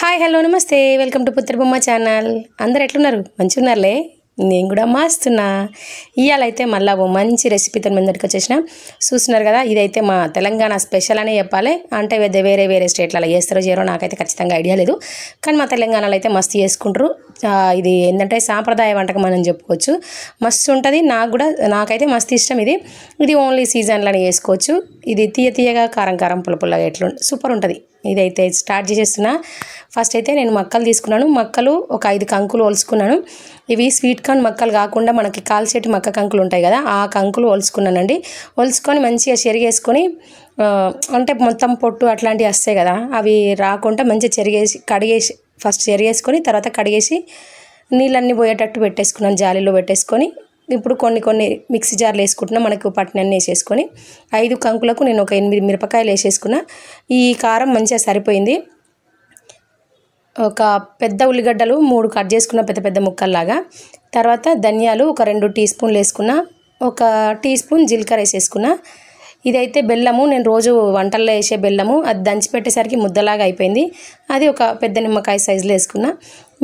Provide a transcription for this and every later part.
Hi hello నమస్తే welcome to పుత్రబొమ్మ channel అందరు ఎట్లున్నారు ఉన్నారులే నేను కూడా మాస్తున్నా ఇవాళైతే మళ్ళీ ఓ మంచి రెసిపీతో మీ దగ్గరికి వచ్చేసిన చూస్తున్నారు కదా ఇదైతే మా తెలంగాణ స్పెషల్ అనే చెప్పాలి అంటే వేరే వేరే స్టేట్లలో చేస్తారో చేయరో నాకైతే ఖచ్చితంగా ఐడియా లేదు కానీ మా తెలంగాణలో అయితే మస్తు చేసుకుంటారు ఇది ఏంటంటే సాంప్రదాయ వంటకం మనం చెప్పుకోవచ్చు మస్తు ఉంటుంది నాకు కూడా నాకైతే మస్తు ఇష్టం ఇది ఇది ఓన్లీ సీజన్లోనే చేసుకోవచ్చు ఇది తీయ తీయగా కారం కారం పుల్ల పుల్లగా ఎట్లు సూపర్ ఉంటుంది ఇదైతే స్టార్ట్ చేసేస్తున్నా ఫస్ట్ అయితే నేను మక్కలు తీసుకున్నాను మక్కలు ఒక ఐదు కంకులు ఒలుసుకున్నాను ఇవి స్వీట్ కార్న్ మక్కలు కాకుండా మనకి కాల్చేటి మక్క కంకులు ఉంటాయి కదా ఆ కంకులు ఒలుసుకున్నానండి ఒలుసుకొని మంచిగా చెరిగేసుకొని అంటే మొత్తం పొట్టు అట్లాంటివి వస్తాయి కదా అవి రాకుండా మంచిగా చెరిగేసి కడిగేసి ఫస్ట్ చెరిగేసుకొని తర్వాత కడిగేసి నీళ్ళన్నీ పోయేటట్టు పెట్టేసుకున్నాను జాలీలో పెట్టేసుకొని ఇప్పుడు కొన్ని కొన్ని మిక్సీ జార్లు వేసుకుంటున్నా మనకు పట్టినన్ని వేసేసుకొని ఐదు కంకులకు నేను ఒక ఎనిమిది మిరపకాయలు వేసేసుకున్నా ఈ కారం మంచిగా సరిపోయింది ఒక పెద్ద ఉల్లిగడ్డలు మూడు కట్ చేసుకున్న పెద్ద పెద్ద ముక్కల్లాగా తర్వాత ధనియాలు ఒక రెండు టీ స్పూన్లు వేసుకున్న ఒక టీ స్పూన్ జీలకర్ర వేసేసుకున్న ఇదైతే బెల్లము నేను రోజు వంటల్లో వేసే బెల్లము అది దంచిపెట్టేసరికి ముద్దలాగా అయిపోయింది అది ఒక పెద్ద నిమ్మకాయ సైజులో వేసుకున్న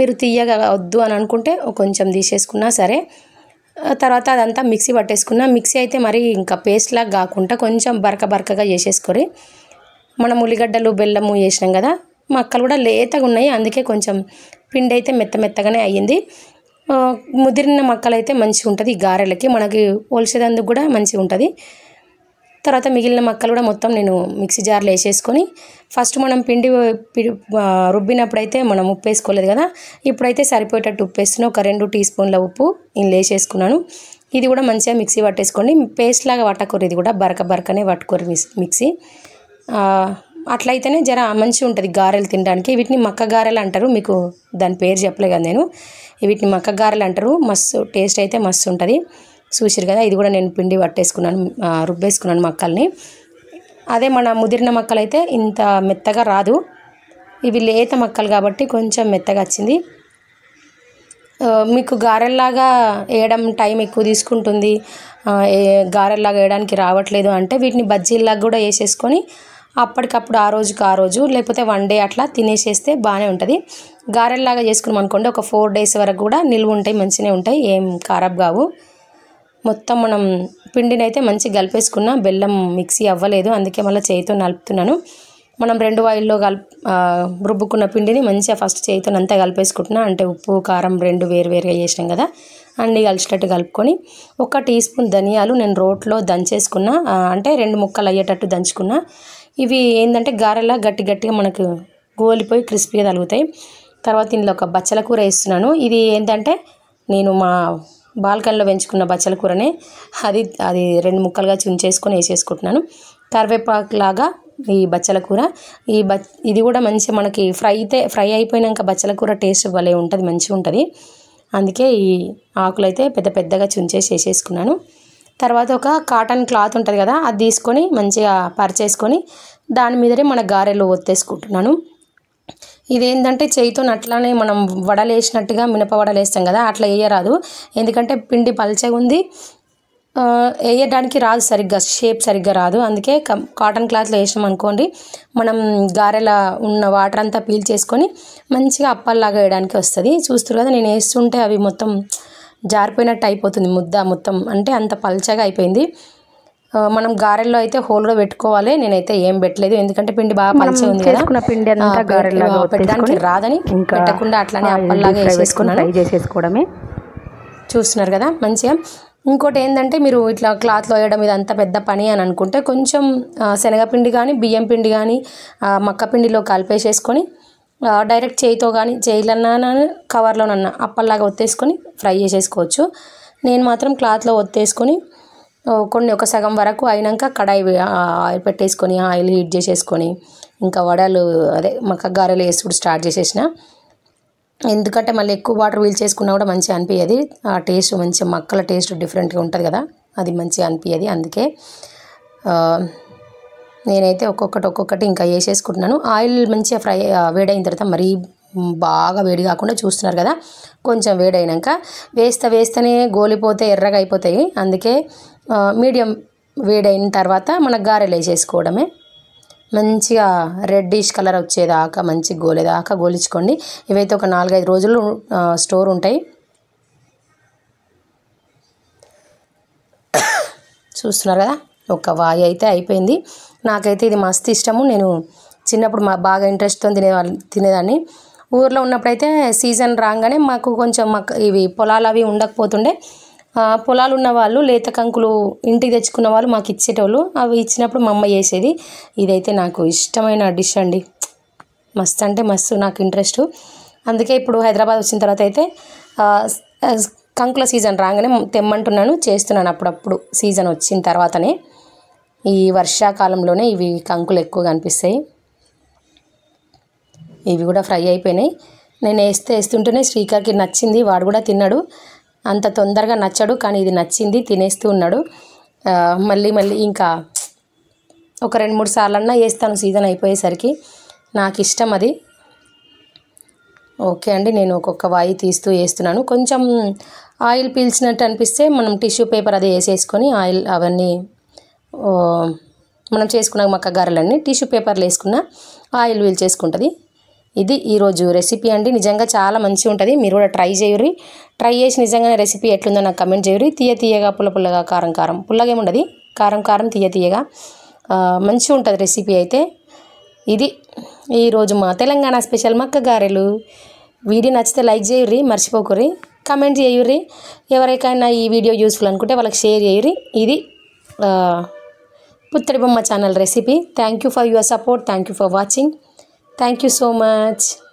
మీరు తీయగా వద్దు అని అనుకుంటే కొంచెం తీసేసుకున్నా సరే తర్వాత అదంతా మిక్సీ పట్టేసుకున్న మిక్సీ అయితే మరి ఇంకా పేస్ట్లా కాకుండా కొంచెం బరక బరకగా చేసేసుకొని మనం ఉల్లిగడ్డలు బెల్లము వేసినాం కదా మక్కలు కూడా లేతగా ఉన్నాయి అందుకే కొంచెం పిండి అయితే మెత్త మెత్తగానే అయ్యింది ముదిరిన మక్కలు అయితే మంచిగా ఉంటుంది ఈ గారెలకి మనకి ఒలిసేదందుకు కూడా మంచిగా ఉంటుంది తర్వాత మిగిలిన మక్కలు కూడా మొత్తం నేను మిక్సీ జార్లో వేసేసుకొని ఫస్ట్ మనం పిండి రుబ్బినప్పుడైతే మనం ఉప్పు వేసుకోలేదు కదా ఇప్పుడైతే సరిపోయేటట్టు ఉప్పు వేస్తున్నా ఒక రెండు టీ స్పూన్ల ఉప్పు నేను లేచేసుకున్నాను ఇది కూడా మంచిగా మిక్సీ పట్టేసుకోండి పేస్ట్ లాగా పట్టకూరు ఇది కూడా బరక బరకనే పట్టుకోరు మిక్సీ అట్లయితేనే జర మంచి ఉంటుంది గారెలు తినడానికి వీటిని మక్క గారెలు అంటారు మీకు దాని పేరు చెప్పలే కదా నేను వీటిని మక్క గారెలు అంటారు మస్తు టేస్ట్ అయితే మస్తు ఉంటుంది చూసారు కదా ఇది కూడా నేను పిండి పట్టేసుకున్నాను రుబ్బేసుకున్నాను మక్కల్ని అదే మన ముదిరిన మక్కలైతే ఇంత మెత్తగా రాదు ఇవి లేత మక్కలు కాబట్టి కొంచెం మెత్తగా వచ్చింది మీకు గారెల్లాగా వేయడం టైం ఎక్కువ తీసుకుంటుంది గారెల్లాగా వేయడానికి రావట్లేదు అంటే వీటిని బజ్జీల్లాగా కూడా వేసేసుకొని అప్పటికప్పుడు ఆ రోజుకి ఆ రోజు లేకపోతే వన్ డే అట్లా తినేసేస్తే బాగానే ఉంటుంది గారెల్లాగా చేసుకున్నాం అనుకోండి ఒక ఫోర్ డేస్ వరకు కూడా నిల్వ ఉంటాయి మంచిగానే ఉంటాయి ఏం ఖరాబ్ కావు మొత్తం మనం పిండిని అయితే మంచి కలిపేసుకున్న బెల్లం మిక్సీ అవ్వలేదు అందుకే మళ్ళీ చేయితో నలుపుతున్నాను మనం రెండు వాయిల్లో కల్ రుబ్బుకున్న పిండిని మంచిగా ఫస్ట్ చేయితో అంతా కలిపేసుకుంటున్నా అంటే ఉప్పు కారం రెండు వేరు వేరుగా చేసినాం కదా అన్నీ కలిసేటట్టు కలుపుకొని ఒక టీ స్పూన్ ధనియాలు నేను రోట్లో దంచేసుకున్నా అంటే రెండు ముక్కలు అయ్యేటట్టు దంచుకున్నా ఇవి ఏంటంటే గారెలా గట్టి గట్టిగా మనకు గోలిపోయి క్రిస్పీగా తలుగుతాయి తర్వాత ఇందులో ఒక బచ్చల కూర వేస్తున్నాను ఇది ఏంటంటే నేను మా బాల్కనీలో పెంచుకున్న బచ్చల కూరనే అది అది రెండు ముక్కలుగా చుంచేసుకొని వేసేసుకుంటున్నాను కరివేపాకు లాగా ఈ బచ్చల కూర ఈ బ ఇది కూడా మంచి మనకి ఫ్రై అయితే ఫ్రై అయిపోయినాక బచ్చల కూర టేస్ట్ భలే ఉంటుంది మంచిగా ఉంటుంది అందుకే ఈ ఆకులు అయితే పెద్ద పెద్దగా చుంచేసి వేసేసుకున్నాను తర్వాత ఒక కాటన్ క్లాత్ ఉంటుంది కదా అది తీసుకొని మంచిగా పరిచేసుకొని దాని మీదనే మన గారెలు ఒత్తేసుకుంటున్నాను ఇదేంటంటే చేయితో అట్లానే మనం వడలేసినట్టుగా మినప వడలేస్తాం కదా అట్లా వేయరాదు ఎందుకంటే పిండి పల్చగా ఉంది వేయడానికి రాదు సరిగ్గా షేప్ సరిగ్గా రాదు అందుకే కాటన్ క్లాత్లో వేసినాం అనుకోండి మనం గారెల ఉన్న వాటర్ అంతా పీల్ చేసుకొని మంచిగా అప్పల్లాగా వేయడానికి వస్తుంది చూస్తారు కదా నేను వేస్తుంటే అవి మొత్తం జారిపోయినట్టు అయిపోతుంది ముద్ద మొత్తం అంటే అంత పల్చగా అయిపోయింది మనం గారెల్లో అయితే హోల్గా పెట్టుకోవాలి నేనైతే ఏం పెట్టలేదు ఎందుకంటే పిండి బాగా మంచిగా ఉంది కదా పిండి పెట్టడానికి రాదని పెట్టకుండా అట్లానే అప్పల్లాగా వేసేసుకున్నాను చూస్తున్నారు కదా మంచిగా ఇంకోటి ఏంటంటే మీరు ఇట్లా క్లాత్లో వేయడం ఇదంతా పెద్ద పని అని అనుకుంటే కొంచెం శనగపిండి కానీ బియ్యం పిండి కానీ మక్క పిండిలో కలిపేసేసుకొని డైరెక్ట్ చేయితో కానీ చేయిలన్నా కవర్లోనన్నా అప్పల్లాగా ఒత్తేసుకొని ఫ్రై చేసేసుకోవచ్చు నేను మాత్రం క్లాత్లో ఒత్తేసుకొని కొన్ని ఒక సగం వరకు అయినాక కడాయి ఆయిల్ పెట్టేసుకొని ఆయిల్ హీట్ చేసేసుకొని ఇంకా వడలు అదే మక్క గారెలు వేసుడు స్టార్ట్ చేసేసిన ఎందుకంటే మళ్ళీ ఎక్కువ వాటర్ వీల్ చేసుకున్నా కూడా మంచిగా అనిపించదు ఆ టేస్ట్ మంచిగా మక్కల టేస్ట్ డిఫరెంట్గా ఉంటుంది కదా అది మంచిగా అనిపించదు అందుకే నేనైతే ఒక్కొక్కటి ఒక్కొక్కటి ఇంకా వేసేసుకుంటున్నాను ఆయిల్ మంచిగా ఫ్రై వేడైన తర్వాత మరీ బాగా వేడి కాకుండా చూస్తున్నారు కదా కొంచెం వేడైనాక వేస్తా వేస్తేనే గోలిపోతే ఎర్రగా అయిపోతాయి అందుకే మీడియం వేడైన తర్వాత మన గారెలు వేసేసుకోవడమే మంచిగా రెడ్డిష్ కలర్ వచ్చేదాకా మంచి గోలేదాకా గోలించుకోండి ఇవైతే ఒక నాలుగైదు రోజులు స్టోర్ ఉంటాయి చూస్తున్నారు కదా ఒక వాయి అయితే అయిపోయింది నాకైతే ఇది మస్తు ఇష్టము నేను చిన్నప్పుడు మా బాగా ఇంట్రెస్ట్తో తినేవాళ్ళు తినేదాన్ని ఊర్లో ఉన్నప్పుడైతే సీజన్ రాగానే మాకు కొంచెం మాకు ఇవి పొలాలు అవి ఉండకపోతుండే పొలాలు ఉన్న వాళ్ళు లేత కంకులు ఇంటికి తెచ్చుకున్న వాళ్ళు మాకు ఇచ్చేటోళ్ళు అవి ఇచ్చినప్పుడు మా అమ్మ చేసేది ఇదైతే నాకు ఇష్టమైన డిష్ అండి మస్తు అంటే మస్తు నాకు ఇంట్రెస్ట్ అందుకే ఇప్పుడు హైదరాబాద్ వచ్చిన తర్వాత అయితే కంకుల సీజన్ రాగానే తెమ్మంటున్నాను చేస్తున్నాను అప్పుడప్పుడు సీజన్ వచ్చిన తర్వాతనే ఈ వర్షాకాలంలోనే ఇవి కంకులు ఎక్కువగా అనిపిస్తాయి ఇవి కూడా ఫ్రై అయిపోయినాయి నేను వేస్తే వేస్తుంటేనే శ్రీకర్కి నచ్చింది వాడు కూడా తిన్నాడు అంత తొందరగా నచ్చాడు కానీ ఇది నచ్చింది తినేస్తూ ఉన్నాడు మళ్ళీ మళ్ళీ ఇంకా ఒక రెండు మూడు సార్లు అన్నా వేస్తాను సీజన్ అయిపోయేసరికి నాకు ఇష్టం అది ఓకే అండి నేను ఒక్కొక్క వాయి తీస్తూ వేస్తున్నాను కొంచెం ఆయిల్ పీల్చినట్టు అనిపిస్తే మనం టిష్యూ పేపర్ అది వేసేసుకొని ఆయిల్ అవన్నీ మనం చేసుకున్న మక్క గారెలన్నీ టిష్యూ పేపర్లు వేసుకున్న ఆయిల్ వీల్ చేసుకుంటుంది ఇది ఈరోజు రెసిపీ అండి నిజంగా చాలా మంచిగా ఉంటుంది మీరు కూడా ట్రై చేయరు ట్రై చేసి నిజంగానే రెసిపీ ఎట్లుందో నాకు కమెంట్ చేయరు తీయ తీయగా పుల్ల పుల్లగా కారం కారం పుల్లగేముండదు కారం కారం తీయ తీయగా మంచిగా ఉంటుంది రెసిపీ అయితే ఇది ఈరోజు మా తెలంగాణ స్పెషల్ మక్క గారెలు వీడియో నచ్చితే లైక్ చేయర్రి మర్చిపోకుర్రి కమెంట్ చేయుర్రి ఎవరికైనా ఈ వీడియో యూస్ఫుల్ అనుకుంటే వాళ్ళకి షేర్ చేయుర్రి ఇది Puttadi Bomma channel recipe thank you for your support thank you for watching Thank you so much.